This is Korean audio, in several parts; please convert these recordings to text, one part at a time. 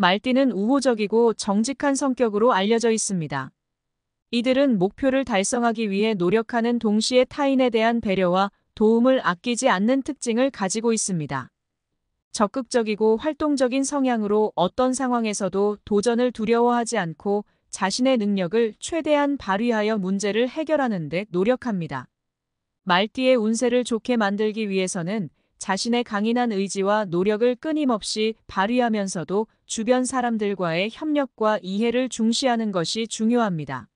말띠는 우호적이고 정직한 성격으로 알려져 있습니다. 이들은 목표를 달성하기 위해 노력하는 동시에 타인에 대한 배려와 도움을 아끼지 않는 특징을 가지고 있습니다. 적극적이고 활동적인 성향으로 어떤 상황에서도 도전을 두려워하지 않고 자신의 능력을 최대한 발휘하여 문제를 해결하는 데 노력합니다. 말띠의 운세를 좋게 만들기 위해서는 자신의 강인한 의지와 노력을 끊임없이 발휘하면서도 주변 사람들과의 협력과 이해를 중시하는 것이 중요합니다.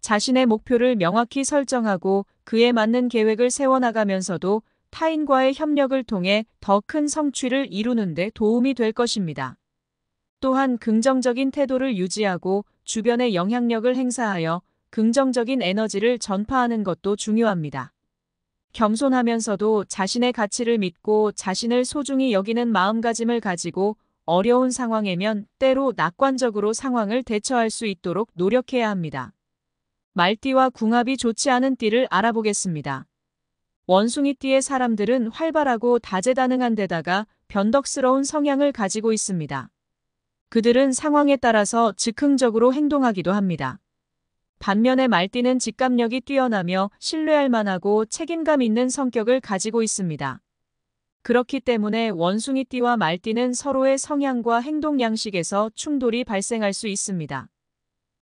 자신의 목표를 명확히 설정하고 그에 맞는 계획을 세워나가면서도 타인과의 협력을 통해 더 큰 성취를 이루는 데 도움이 될 것입니다. 또한 긍정적인 태도를 유지하고 주변의 영향력을 행사하여 긍정적인 에너지를 전파하는 것도 중요합니다. 겸손하면서도 자신의 가치를 믿고 자신을 소중히 여기는 마음가짐을 가지고 어려운 상황에면 때로 낙관적으로 상황을 대처할 수 있도록 노력해야 합니다. 말띠와 궁합이 좋지 않은 띠를 알아보겠습니다. 원숭이띠의 사람들은 활발하고 다재다능한 데다가 변덕스러운 성향을 가지고 있습니다. 그들은 상황에 따라서 즉흥적으로 행동하기도 합니다. 반면에 말띠는 직감력이 뛰어나며 신뢰할 만하고 책임감 있는 성격을 가지고 있습니다. 그렇기 때문에 원숭이띠와 말띠는 서로의 성향과 행동 양식에서 충돌이 발생할 수 있습니다.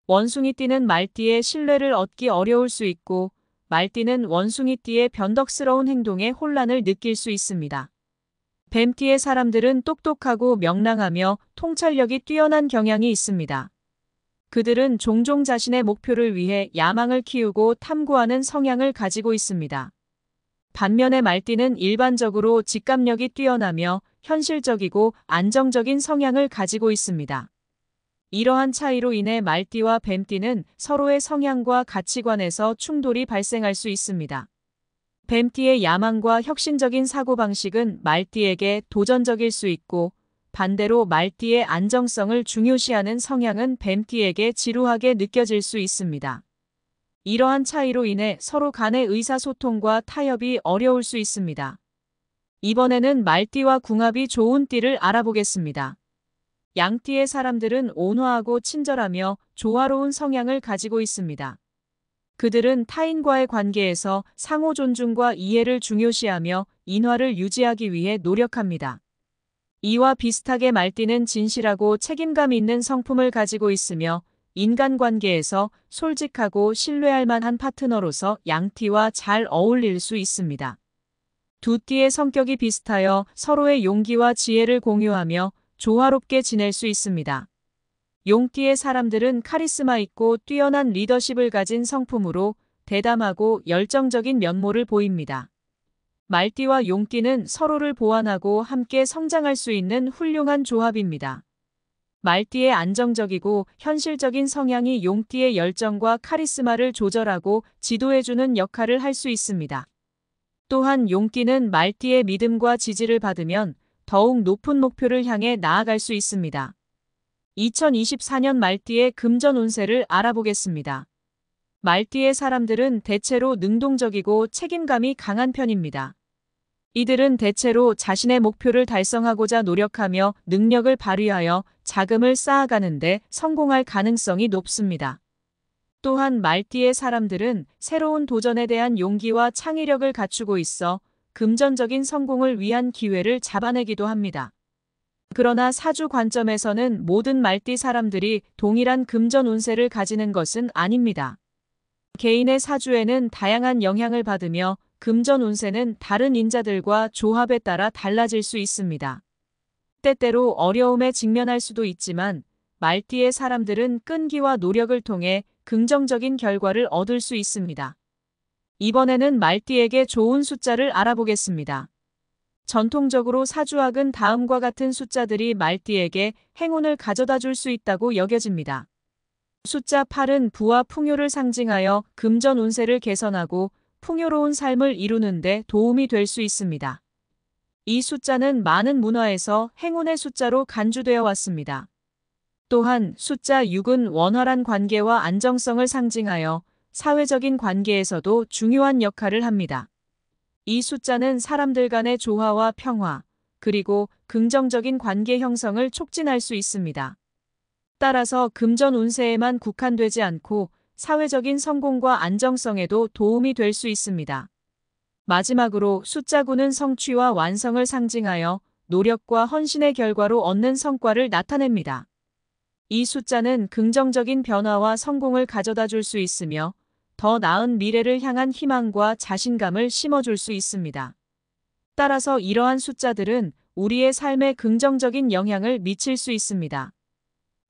원숭이띠는 말띠의 신뢰를 얻기 어려울 수 있고 말띠는 원숭이띠의 변덕스러운 행동에 혼란을 느낄 수 있습니다. 뱀띠의 사람들은 똑똑하고 명랑하며 통찰력이 뛰어난 경향이 있습니다. 그들은 종종 자신의 목표를 위해 야망을 키우고 탐구하는 성향을 가지고 있습니다. 반면에 말띠는 일반적으로 직감력이 뛰어나며 현실적이고 안정적인 성향을 가지고 있습니다. 이러한 차이로 인해 말띠와 뱀띠는 서로의 성향과 가치관에서 충돌이 발생할 수 있습니다. 뱀띠의 야망과 혁신적인 사고방식은 말띠에게 도전적일 수 있고 반대로 말띠의 안정성을 중요시하는 성향은 뱀띠에게 지루하게 느껴질 수 있습니다. 이러한 차이로 인해 서로 간의 의사소통과 타협이 어려울 수 있습니다. 이번에는 말띠와 궁합이 좋은 띠를 알아보겠습니다. 양띠의 사람들은 온화하고 친절하며 조화로운 성향을 가지고 있습니다. 그들은 타인과의 관계에서 상호 존중과 이해를 중요시하며 인화를 유지하기 위해 노력합니다. 이와 비슷하게 말띠는 진실하고 책임감 있는 성품을 가지고 있으며 인간관계에서 솔직하고 신뢰할 만한 파트너로서 양티와잘 어울릴 수 있습니다. 두 띠의 성격이 비슷하여 서로의 용기와 지혜를 공유하며 조화롭게 지낼 수 있습니다. 용띠의 사람들은 카리스마 있고 뛰어난 리더십을 가진 성품으로 대담하고 열정적인 면모를 보입니다. 말띠와 용띠는 서로를 보완하고 함께 성장할 수 있는 훌륭한 조합입니다. 말띠의 안정적이고 현실적인 성향이 용띠의 열정과 카리스마를 조절하고 지도해주는 역할을 할 수 있습니다. 또한 용띠는 말띠의 믿음과 지지를 받으면 더욱 높은 목표를 향해 나아갈 수 있습니다. 2024년 말띠의 금전 운세를 알아보겠습니다. 말띠의 사람들은 대체로 능동적이고 책임감이 강한 편입니다. 이들은 대체로 자신의 목표를 달성하고자 노력하며 능력을 발휘하여 자금을 쌓아가는데 성공할 가능성이 높습니다. 또한 말띠의 사람들은 새로운 도전에 대한 용기와 창의력을 갖추고 있어 금전적인 성공을 위한 기회를 잡아내기도 합니다. 그러나 사주 관점에서는 모든 말띠 사람들이 동일한 금전 운세를 가지는 것은 아닙니다. 개인의 사주에는 다양한 영향을 받으며 금전 운세는 다른 인자들과 조합에 따라 달라질 수 있습니다. 때때로 어려움에 직면할 수도 있지만 말띠의 사람들은 끈기와 노력을 통해 긍정적인 결과를 얻을 수 있습니다. 이번에는 말띠에게 좋은 숫자를 알아보겠습니다. 전통적으로 사주학은 다음과 같은 숫자들이 말띠에게 행운을 가져다 줄 수 있다고 여겨집니다. 숫자 8은 부와 풍요를 상징하여 금전 운세를 개선하고 풍요로운 삶을 이루는데 도움이 될 수 있습니다. 이 숫자는 많은 문화에서 행운의 숫자로 간주되어 왔습니다. 또한 숫자 6은 원활한 관계와 안정성을 상징하여 사회적인 관계에서도 중요한 역할을 합니다. 이 숫자는 사람들 간의 조화와 평화, 그리고 긍정적인 관계 형성을 촉진할 수 있습니다. 따라서 금전 운세에만 국한되지 않고 사회적인 성공과 안정성에도 도움이 될 수 있습니다. 마지막으로 숫자 구는 성취와 완성을 상징하여 노력과 헌신의 결과로 얻는 성과를 나타냅니다. 이 숫자는 긍정적인 변화와 성공을 가져다 줄 수 있으며 더 나은 미래를 향한 희망과 자신감을 심어줄 수 있습니다. 따라서 이러한 숫자들은 우리의 삶에 긍정적인 영향을 미칠 수 있습니다.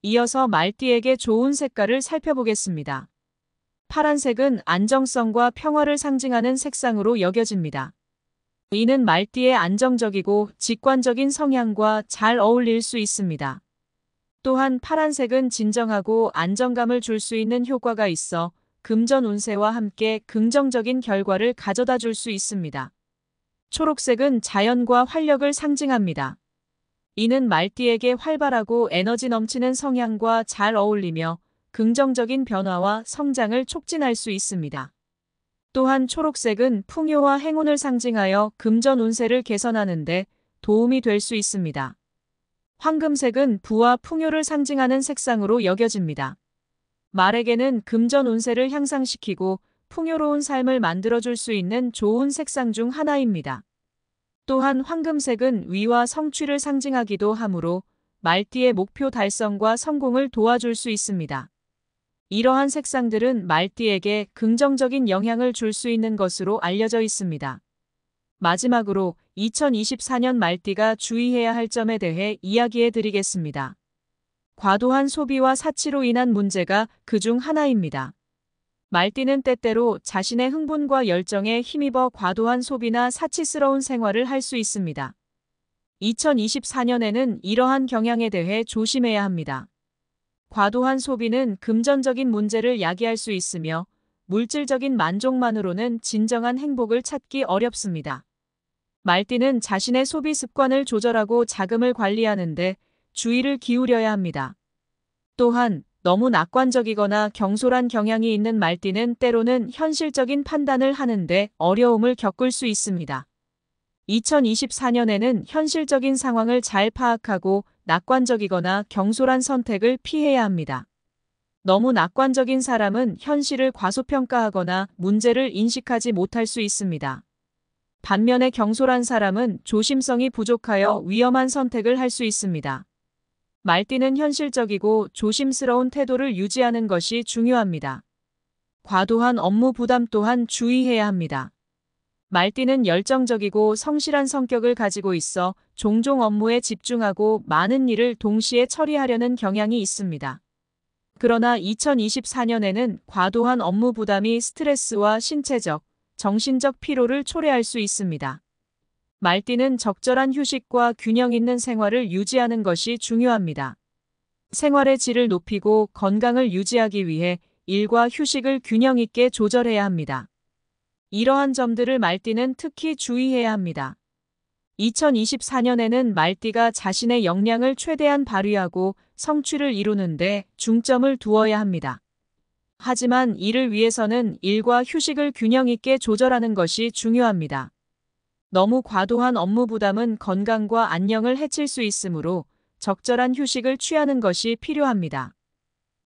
이어서 말띠에게 좋은 색깔을 살펴보겠습니다. 파란색은 안정성과 평화를 상징하는 색상으로 여겨집니다. 이는 말띠의 안정적이고 직관적인 성향과 잘 어울릴 수 있습니다. 또한 파란색은 진정하고 안정감을 줄 수 있는 효과가 있어 금전 운세와 함께 긍정적인 결과를 가져다 줄 수 있습니다. 초록색은 자연과 활력을 상징합니다. 이는 말띠에게 활발하고 에너지 넘치는 성향과 잘 어울리며 긍정적인 변화와 성장을 촉진할 수 있습니다. 또한 초록색은 풍요와 행운을 상징하여 금전 운세를 개선하는 데 도움이 될 수 있습니다. 황금색은 부와 풍요를 상징하는 색상으로 여겨집니다. 말에게는 금전 운세를 향상시키고 풍요로운 삶을 만들어줄 수 있는 좋은 색상 중 하나입니다. 또한 황금색은 위와 성취를 상징하기도 하므로 말띠의 목표 달성과 성공을 도와줄 수 있습니다. 이러한 색상들은 말띠에게 긍정적인 영향을 줄 수 있는 것으로 알려져 있습니다. 마지막으로 2024년 말띠가 주의해야 할 점에 대해 이야기해 드리겠습니다. 과도한 소비와 사치로 인한 문제가 그 중 하나입니다. 말띠는 때때로 자신의 흥분과 열정에 힘입어 과도한 소비나 사치스러운 생활을 할 수 있습니다. 2024년에는 이러한 경향에 대해 조심해야 합니다. 과도한 소비는 금전적인 문제를 야기할 수 있으며 물질적인 만족만으로는 진정한 행복을 찾기 어렵습니다. 말띠는 자신의 소비 습관을 조절하고 자금을 관리하는데 주의를 기울여야 합니다. 또한 너무 낙관적이거나 경솔한 경향이 있는 말띠는 때로는 현실적인 판단을 하는데 어려움을 겪을 수 있습니다. 2024년에는 현실적인 상황을 잘 파악하고 낙관적이거나 경솔한 선택을 피해야 합니다. 너무 낙관적인 사람은 현실을 과소평가하거나 문제를 인식하지 못할 수 있습니다. 반면에 경솔한 사람은 조심성이 부족하여 위험한 선택을 할 수 있습니다. 말띠는 현실적이고 조심스러운 태도를 유지하는 것이 중요합니다. 과도한 업무 부담 또한 주의해야 합니다. 말띠는 열정적이고 성실한 성격을 가지고 있어 종종 업무에 집중하고 많은 일을 동시에 처리하려는 경향이 있습니다. 그러나 2024년에는 과도한 업무 부담이 스트레스와 신체적, 정신적 피로를 초래할 수 있습니다. 말띠는 적절한 휴식과 균형 있는 생활을 유지하는 것이 중요합니다. 생활의 질을 높이고 건강을 유지하기 위해 일과 휴식을 균형 있게 조절해야 합니다. 이러한 점들을 말띠는 특히 주의해야 합니다. 2024년에는 말띠가 자신의 역량을 최대한 발휘하고 성취를 이루는데 중점을 두어야 합니다. 하지만 이를 위해서는 일과 휴식을 균형 있게 조절하는 것이 중요합니다. 너무 과도한 업무 부담은 건강과 안녕을 해칠 수 있으므로 적절한 휴식을 취하는 것이 필요합니다.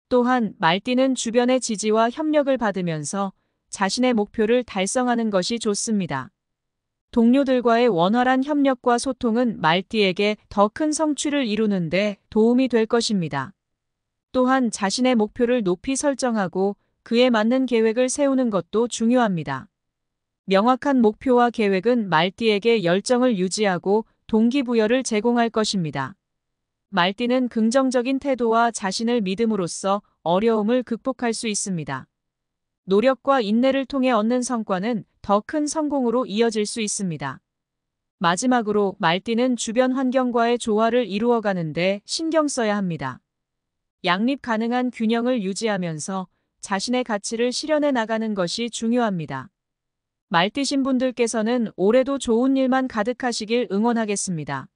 또한 말띠는 주변의 지지와 협력을 받으면서 자신의 목표를 달성하는 것이 좋습니다. 동료들과의 원활한 협력과 소통은 말띠에게 더 큰 성취를 이루는데 도움이 될 것입니다. 또한 자신의 목표를 높이 설정하고 그에 맞는 계획을 세우는 것도 중요합니다. 명확한 목표와 계획은 말띠에게 열정을 유지하고 동기부여를 제공할 것입니다. 말띠는 긍정적인 태도와 자신을 믿음으로써 어려움을 극복할 수 있습니다. 노력과 인내를 통해 얻는 성과는 더 큰 성공으로 이어질 수 있습니다. 마지막으로 말띠는 주변 환경과의 조화를 이루어가는데 신경 써야 합니다. 양립 가능한 균형을 유지하면서 자신의 가치를 실현해 나가는 것이 중요합니다. 말띠신 분들께서는 올해도 좋은 일만 가득하시길 응원하겠습니다.